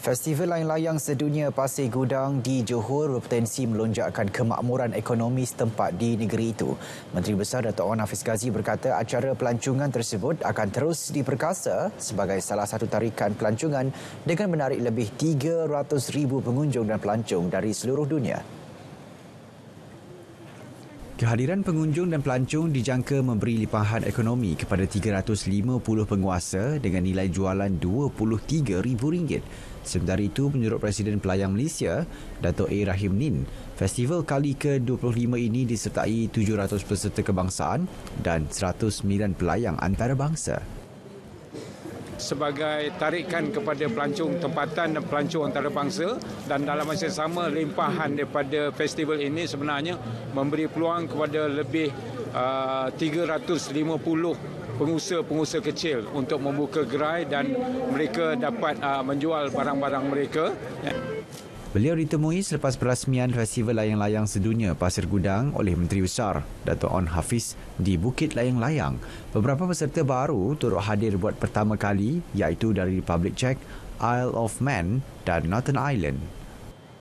Festival layang-layang sedunia Pasir Gudang di Johor berpotensi melonjakkan kemakmuran ekonomi setempat di negeri itu. Menteri Besar Dato' Wan Hafiz Ghazi berkata acara pelancongan tersebut akan terus diperkasa sebagai salah satu tarikan pelancongan dengan menarik lebih 300,000 pengunjung dan pelancong dari seluruh dunia. Kehadiran pengunjung dan pelancong dijangka memberi lipahan ekonomi kepada 350 penguasa dengan nilai jualan RM23,000. Sementara itu, menurut Presiden Pelayang Malaysia, Dato' A. Rahim Nin, festival kali ke-25 ini disertai 700 peserta kebangsaan dan 109 pelayang antarabangsa sebagai tarikan kepada pelancong tempatan dan pelancong antarabangsa dan dalam masa yang sama limpahan daripada festival ini sebenarnya memberi peluang kepada lebih 350 uh, pengusaha-pengusaha kecil untuk membuka gerai dan mereka dapat uh, menjual barang-barang mereka. Beliau ditemui selepas perasmian Festival Layang-Layang Sedunia Pasir Gudang oleh Menteri Besar Dato' On Hafiz di Bukit Layang-Layang. Beberapa peserta baru turut hadir buat pertama kali iaitu dari Republic Czech, Isle of Man dan Northern Ireland.